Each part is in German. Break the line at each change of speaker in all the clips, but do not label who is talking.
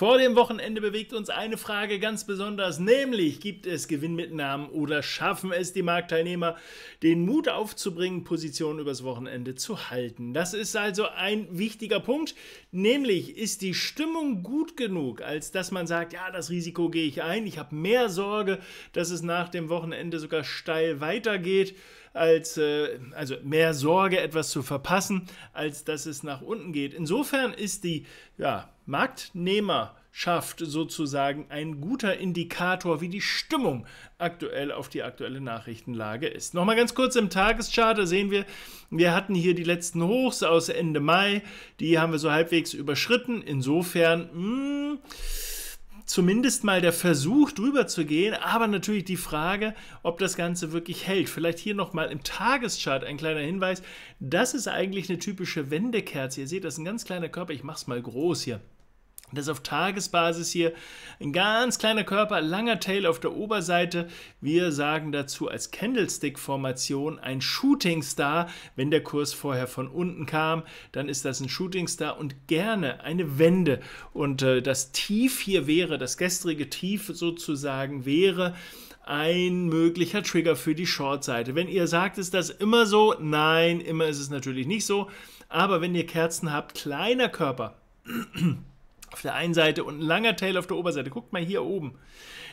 Vor dem Wochenende bewegt uns eine Frage ganz besonders, nämlich gibt es Gewinnmitnahmen oder schaffen es die Marktteilnehmer, den Mut aufzubringen, Positionen übers Wochenende zu halten? Das ist also ein wichtiger Punkt, nämlich ist die Stimmung gut genug, als dass man sagt, ja, das Risiko gehe ich ein, ich habe mehr Sorge, dass es nach dem Wochenende sogar steil weitergeht als äh, also mehr Sorge, etwas zu verpassen, als dass es nach unten geht. Insofern ist die ja, Marktnehmerschaft sozusagen ein guter Indikator, wie die Stimmung aktuell auf die aktuelle Nachrichtenlage ist. Nochmal ganz kurz im Tageschart, da sehen wir, wir hatten hier die letzten Hochs aus Ende Mai, die haben wir so halbwegs überschritten. Insofern, mh, hm, zumindest mal der Versuch, drüber zu gehen, aber natürlich die Frage, ob das Ganze wirklich hält. Vielleicht hier nochmal im Tageschart ein kleiner Hinweis. Das ist eigentlich eine typische Wendekerze. Ihr seht, das ist ein ganz kleiner Körper. Ich mache es mal groß hier. Das ist auf Tagesbasis hier ein ganz kleiner Körper, langer Tail auf der Oberseite. Wir sagen dazu als Candlestick-Formation ein Shooting Star. Wenn der Kurs vorher von unten kam, dann ist das ein Shooting Star und gerne eine Wende. Und äh, das Tief hier wäre, das gestrige Tief sozusagen wäre ein möglicher Trigger für die Short-Seite. Wenn ihr sagt, ist das immer so? Nein, immer ist es natürlich nicht so. Aber wenn ihr Kerzen habt, kleiner Körper auf der einen Seite und ein langer Tail auf der Oberseite, guckt mal hier oben,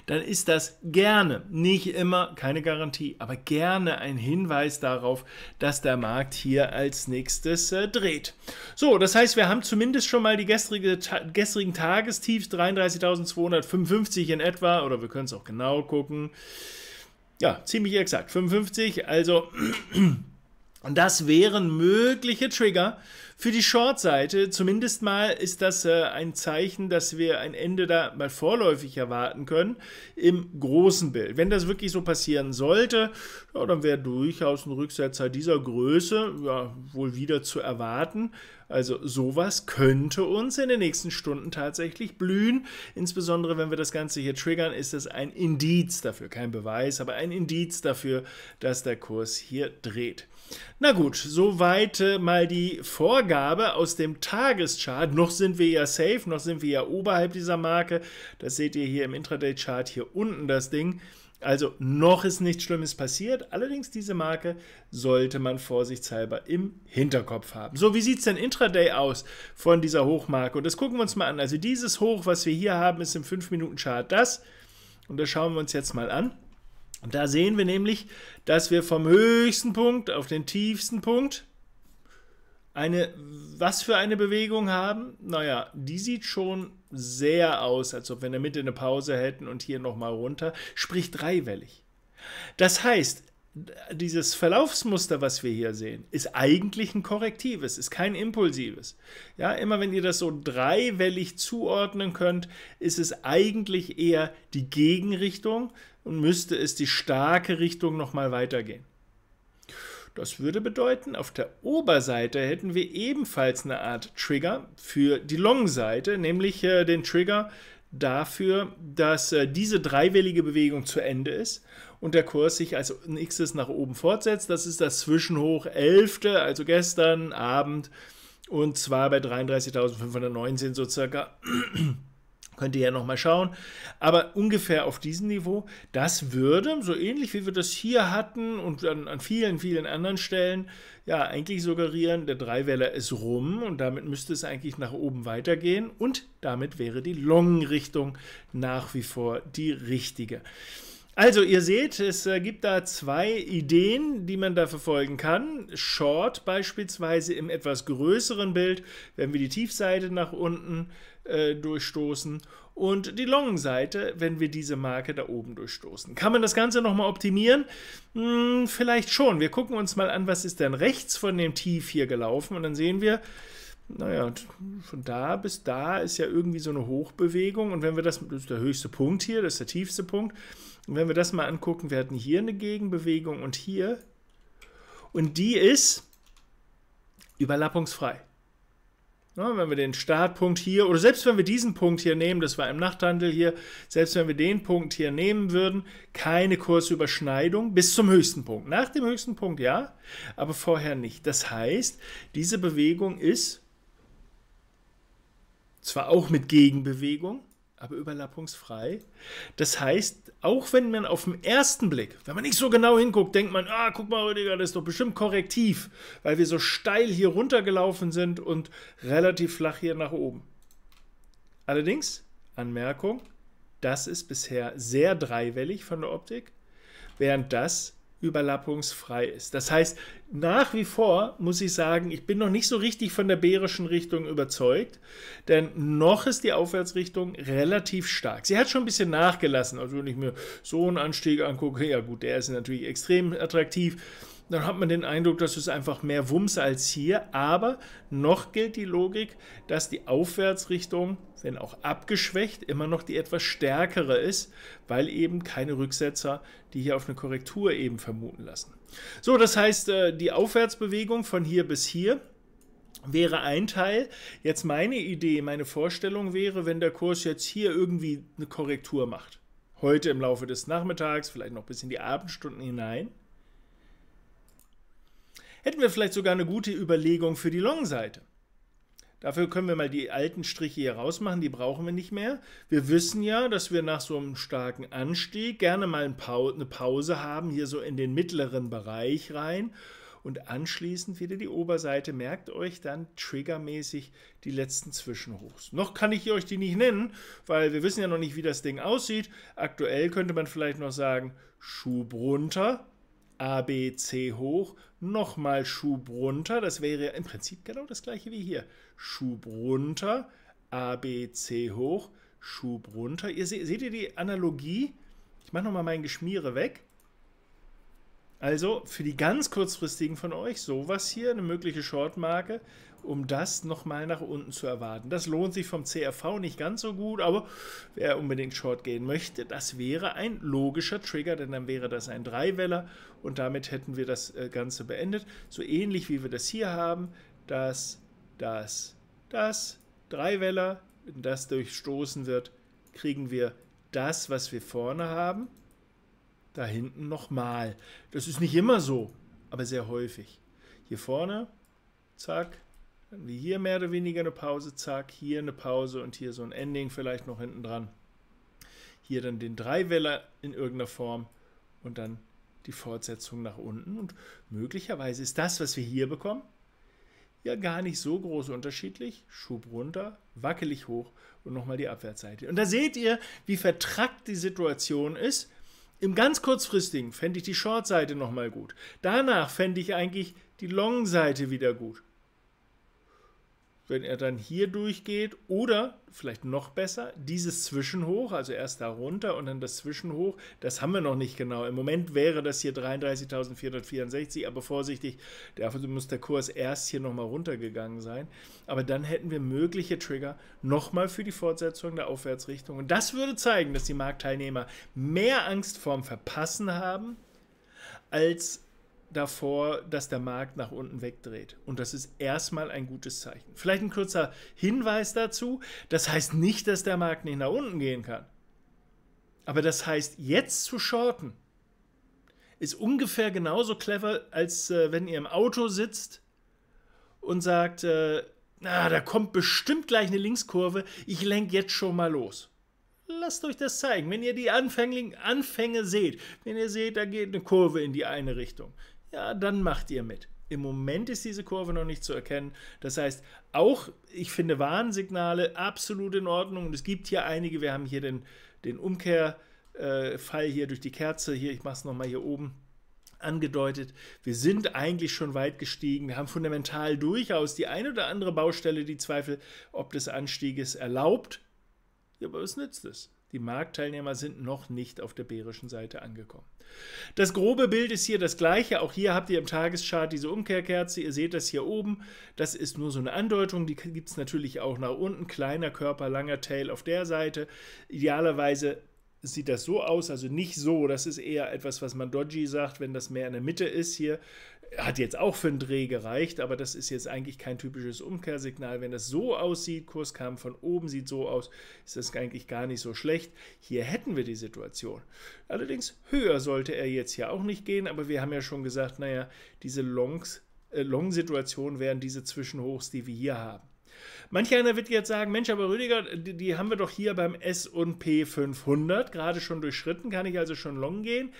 dann ist das gerne, nicht immer, keine Garantie, aber gerne ein Hinweis darauf, dass der Markt hier als nächstes äh, dreht. So, das heißt, wir haben zumindest schon mal die gestrige, ta gestrigen Tagestiefs 33.255 in etwa, oder wir können es auch genau gucken. Ja, ziemlich exakt, 55, also und das wären mögliche Trigger für die Short-Seite. Zumindest mal ist das äh, ein Zeichen, dass wir ein Ende da mal vorläufig erwarten können im großen Bild. Wenn das wirklich so passieren sollte, ja, dann wäre durchaus ein Rücksetzer dieser Größe ja, wohl wieder zu erwarten. Also sowas könnte uns in den nächsten Stunden tatsächlich blühen. Insbesondere wenn wir das Ganze hier triggern, ist das ein Indiz dafür, kein Beweis, aber ein Indiz dafür, dass der Kurs hier dreht. Na gut, soweit äh, mal die Vorgabe aus dem Tageschart. Noch sind wir ja safe, noch sind wir ja oberhalb dieser Marke. Das seht ihr hier im Intraday-Chart, hier unten das Ding. Also noch ist nichts Schlimmes passiert, allerdings diese Marke sollte man vorsichtshalber im Hinterkopf haben. So, wie sieht es denn intraday aus von dieser Hochmarke? Und das gucken wir uns mal an. Also dieses Hoch, was wir hier haben, ist im 5-Minuten-Chart das. Und das schauen wir uns jetzt mal an. Und da sehen wir nämlich, dass wir vom höchsten Punkt auf den tiefsten Punkt eine, was für eine Bewegung haben? Naja, die sieht schon sehr aus, als ob wir in der Mitte eine Pause hätten und hier nochmal runter, sprich dreiwellig. Das heißt, dieses Verlaufsmuster, was wir hier sehen, ist eigentlich ein korrektives, ist kein impulsives. Ja, immer wenn ihr das so dreiwellig zuordnen könnt, ist es eigentlich eher die Gegenrichtung und müsste es die starke Richtung nochmal weitergehen. Das würde bedeuten, auf der Oberseite hätten wir ebenfalls eine Art Trigger für die Long-Seite, nämlich äh, den Trigger, dafür, dass äh, diese dreiwellige Bewegung zu Ende ist und der Kurs sich als nächstes nach oben fortsetzt. Das ist das Zwischenhoch 11., also gestern Abend, und zwar bei 33.519 so circa. Könnt ihr ja nochmal schauen. Aber ungefähr auf diesem Niveau, das würde, so ähnlich wie wir das hier hatten und an, an vielen, vielen anderen Stellen, ja, eigentlich suggerieren, der Dreiwähler ist rum und damit müsste es eigentlich nach oben weitergehen und damit wäre die Long-Richtung nach wie vor die richtige. Also, ihr seht, es äh, gibt da zwei Ideen, die man da verfolgen kann. Short beispielsweise im etwas größeren Bild, wenn wir die Tiefseite nach unten äh, durchstoßen und die Long-Seite, wenn wir diese Marke da oben durchstoßen. Kann man das Ganze nochmal optimieren? Hm, vielleicht schon. Wir gucken uns mal an, was ist denn rechts von dem Tief hier gelaufen und dann sehen wir, naja, von da bis da ist ja irgendwie so eine Hochbewegung. Und wenn wir das, das ist der höchste Punkt hier, das ist der tiefste Punkt. Und wenn wir das mal angucken, wir hatten hier eine Gegenbewegung und hier. Und die ist überlappungsfrei. Ja, wenn wir den Startpunkt hier, oder selbst wenn wir diesen Punkt hier nehmen, das war im Nachthandel hier, selbst wenn wir den Punkt hier nehmen würden, keine Kursüberschneidung bis zum höchsten Punkt. Nach dem höchsten Punkt ja, aber vorher nicht. Das heißt, diese Bewegung ist zwar auch mit Gegenbewegung, aber überlappungsfrei. Das heißt, auch wenn man auf den ersten Blick, wenn man nicht so genau hinguckt, denkt man, ah, guck mal, Rüdiger, das ist doch bestimmt korrektiv, weil wir so steil hier runtergelaufen sind und relativ flach hier nach oben. Allerdings, Anmerkung, das ist bisher sehr dreiwellig von der Optik, während das überlappungsfrei ist. Das heißt, nach wie vor muss ich sagen, ich bin noch nicht so richtig von der bärischen Richtung überzeugt, denn noch ist die Aufwärtsrichtung relativ stark. Sie hat schon ein bisschen nachgelassen. Also wenn ich mir so einen Anstieg angucke, ja gut, der ist natürlich extrem attraktiv dann hat man den Eindruck, das ist einfach mehr Wumms als hier. Aber noch gilt die Logik, dass die Aufwärtsrichtung, wenn auch abgeschwächt, immer noch die etwas stärkere ist, weil eben keine Rücksetzer, die hier auf eine Korrektur eben vermuten lassen. So, das heißt, äh, die Aufwärtsbewegung von hier bis hier wäre ein Teil. Jetzt meine Idee, meine Vorstellung wäre, wenn der Kurs jetzt hier irgendwie eine Korrektur macht. Heute im Laufe des Nachmittags, vielleicht noch bis in die Abendstunden hinein hätten wir vielleicht sogar eine gute Überlegung für die Long-Seite. Dafür können wir mal die alten Striche hier rausmachen, die brauchen wir nicht mehr. Wir wissen ja, dass wir nach so einem starken Anstieg gerne mal eine Pause haben, hier so in den mittleren Bereich rein und anschließend wieder die Oberseite. Merkt euch dann triggermäßig die letzten Zwischenhochs. Noch kann ich euch die nicht nennen, weil wir wissen ja noch nicht, wie das Ding aussieht. Aktuell könnte man vielleicht noch sagen, Schub runter, ABC hoch, nochmal Schub runter, das wäre im Prinzip genau das gleiche wie hier. Schub runter, ABC hoch, Schub runter. Ihr se seht ihr die Analogie? Ich mache nochmal mein Geschmiere weg. Also für die ganz kurzfristigen von euch, sowas hier, eine mögliche Shortmarke, um das nochmal nach unten zu erwarten. Das lohnt sich vom CRV nicht ganz so gut, aber wer unbedingt Short gehen möchte, das wäre ein logischer Trigger, denn dann wäre das ein Dreiweller und damit hätten wir das äh, Ganze beendet. So ähnlich wie wir das hier haben, dass das, das, Dreiweller, wenn das durchstoßen wird, kriegen wir das, was wir vorne haben, da hinten nochmal. Das ist nicht immer so, aber sehr häufig. Hier vorne, zack, dann wir hier mehr oder weniger eine Pause, zack, hier eine Pause und hier so ein Ending vielleicht noch hinten dran. Hier dann den Dreiweller in irgendeiner Form und dann die Fortsetzung nach unten. Und möglicherweise ist das, was wir hier bekommen, ja gar nicht so groß unterschiedlich. Schub runter, wackelig hoch und nochmal die Abwärtsseite. Und da seht ihr, wie vertrackt die Situation ist. Im ganz kurzfristigen fände ich die Short-Seite nochmal gut. Danach fände ich eigentlich die Long-Seite wieder gut wenn er dann hier durchgeht oder vielleicht noch besser, dieses Zwischenhoch, also erst da runter und dann das Zwischenhoch, das haben wir noch nicht genau. Im Moment wäre das hier 33.464, aber vorsichtig, dafür muss der Kurs erst hier nochmal runtergegangen sein. Aber dann hätten wir mögliche Trigger nochmal für die Fortsetzung der Aufwärtsrichtung. Und das würde zeigen, dass die Marktteilnehmer mehr Angst vorm Verpassen haben, als davor, dass der Markt nach unten wegdreht. Und das ist erstmal ein gutes Zeichen. Vielleicht ein kurzer Hinweis dazu. Das heißt nicht, dass der Markt nicht nach unten gehen kann. Aber das heißt, jetzt zu shorten, ist ungefähr genauso clever, als äh, wenn ihr im Auto sitzt und sagt, äh, na, da kommt bestimmt gleich eine Linkskurve, ich lenke jetzt schon mal los. Lasst euch das zeigen. Wenn ihr die Anfängling Anfänge seht, wenn ihr seht, da geht eine Kurve in die eine Richtung, ja, dann macht ihr mit. Im Moment ist diese Kurve noch nicht zu erkennen. Das heißt, auch ich finde Warnsignale absolut in Ordnung. Und es gibt hier einige, wir haben hier den, den Umkehrfall äh, hier durch die Kerze. Hier, ich mache es nochmal hier oben angedeutet. Wir sind eigentlich schon weit gestiegen. Wir haben fundamental durchaus die eine oder andere Baustelle, die Zweifel ob des Anstieges erlaubt. Ja, aber was nützt es? Die Marktteilnehmer sind noch nicht auf der bärischen Seite angekommen. Das grobe Bild ist hier das gleiche. Auch hier habt ihr im Tageschart diese Umkehrkerze. Ihr seht das hier oben. Das ist nur so eine Andeutung. Die gibt es natürlich auch nach unten. Kleiner Körper, langer Tail auf der Seite. Idealerweise sieht das so aus, also nicht so. Das ist eher etwas, was man dodgy sagt, wenn das mehr in der Mitte ist hier. Hat jetzt auch für einen Dreh gereicht, aber das ist jetzt eigentlich kein typisches Umkehrsignal. Wenn das so aussieht, Kurs kam von oben sieht so aus, ist das eigentlich gar nicht so schlecht. Hier hätten wir die Situation. Allerdings höher sollte er jetzt hier auch nicht gehen, aber wir haben ja schon gesagt, naja, diese Longs, äh, Long-Situationen wären diese Zwischenhochs, die wir hier haben. Manch einer wird jetzt sagen, Mensch, aber Rüdiger, die, die haben wir doch hier beim S&P 500 gerade schon durchschritten, kann ich also schon long gehen?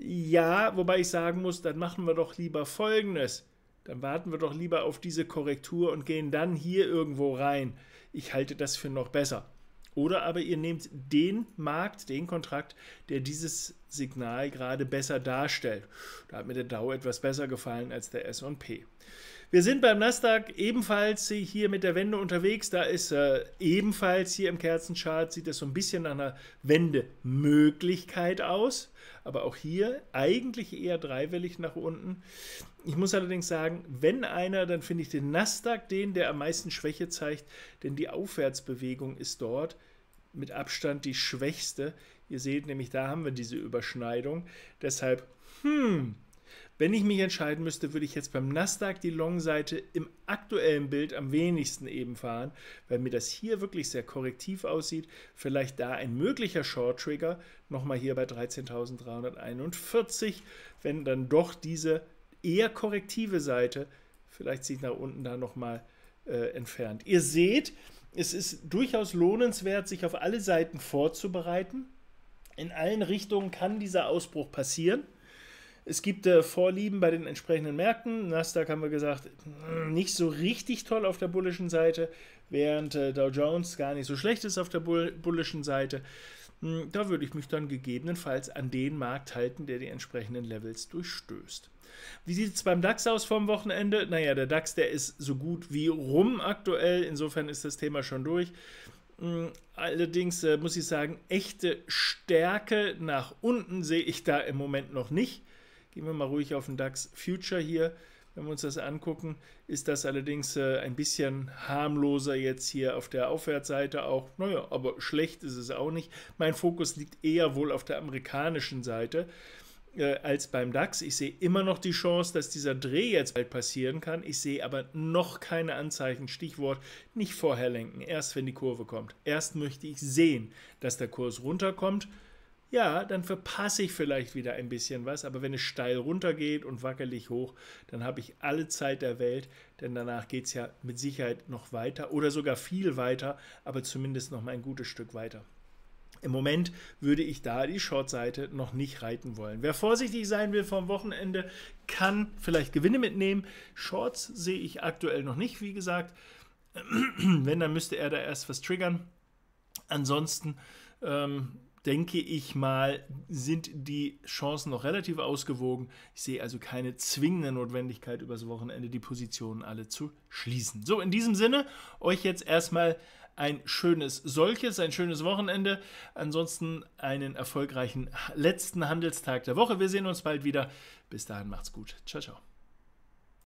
Ja, wobei ich sagen muss, dann machen wir doch lieber Folgendes. Dann warten wir doch lieber auf diese Korrektur und gehen dann hier irgendwo rein. Ich halte das für noch besser. Oder aber ihr nehmt den Markt, den Kontrakt, der dieses Signal gerade besser darstellt. Da hat mir der Dow etwas besser gefallen als der SP. Wir sind beim Nasdaq ebenfalls hier mit der Wende unterwegs. Da ist äh, ebenfalls hier im Kerzenchart sieht es so ein bisschen nach einer Wendemöglichkeit aus. Aber auch hier eigentlich eher dreiwillig nach unten. Ich muss allerdings sagen, wenn einer, dann finde ich den Nasdaq den, der am meisten Schwäche zeigt. Denn die Aufwärtsbewegung ist dort mit Abstand die schwächste. Ihr seht nämlich, da haben wir diese Überschneidung. Deshalb, hm, wenn ich mich entscheiden müsste, würde ich jetzt beim Nasdaq die Long-Seite im aktuellen Bild am wenigsten eben fahren, weil mir das hier wirklich sehr korrektiv aussieht. Vielleicht da ein möglicher Short-Trigger, nochmal hier bei 13.341, wenn dann doch diese eher korrektive Seite vielleicht sich nach unten da nochmal äh, entfernt. Ihr seht, es ist durchaus lohnenswert, sich auf alle Seiten vorzubereiten. In allen Richtungen kann dieser Ausbruch passieren. Es gibt äh, Vorlieben bei den entsprechenden Märkten. Nasdaq haben wir gesagt, hm, nicht so richtig toll auf der bullischen Seite, während äh, Dow Jones gar nicht so schlecht ist auf der bull bullischen Seite. Hm, da würde ich mich dann gegebenenfalls an den Markt halten, der die entsprechenden Levels durchstößt. Wie sieht es beim DAX aus vom Wochenende? Naja, der DAX, der ist so gut wie rum aktuell. Insofern ist das Thema schon durch. Hm, allerdings äh, muss ich sagen, echte Stärke nach unten sehe ich da im Moment noch nicht. Gehen wir mal ruhig auf den DAX Future hier. Wenn wir uns das angucken, ist das allerdings äh, ein bisschen harmloser jetzt hier auf der Aufwärtsseite auch. Naja, aber schlecht ist es auch nicht. Mein Fokus liegt eher wohl auf der amerikanischen Seite äh, als beim DAX. Ich sehe immer noch die Chance, dass dieser Dreh jetzt bald passieren kann. Ich sehe aber noch keine Anzeichen. Stichwort nicht vorher lenken, erst wenn die Kurve kommt. Erst möchte ich sehen, dass der Kurs runterkommt ja, dann verpasse ich vielleicht wieder ein bisschen was, aber wenn es steil runtergeht und wackelig hoch, dann habe ich alle Zeit der Welt, denn danach geht es ja mit Sicherheit noch weiter oder sogar viel weiter, aber zumindest noch mal ein gutes Stück weiter. Im Moment würde ich da die Short-Seite noch nicht reiten wollen. Wer vorsichtig sein will vom Wochenende, kann vielleicht Gewinne mitnehmen. Shorts sehe ich aktuell noch nicht, wie gesagt. Wenn, dann müsste er da erst was triggern. Ansonsten ähm, denke ich mal, sind die Chancen noch relativ ausgewogen. Ich sehe also keine zwingende Notwendigkeit, übers Wochenende die Positionen alle zu schließen. So, in diesem Sinne, euch jetzt erstmal ein schönes solches, ein schönes Wochenende. Ansonsten einen erfolgreichen letzten Handelstag der Woche. Wir sehen uns bald wieder. Bis dahin macht's gut. Ciao, ciao.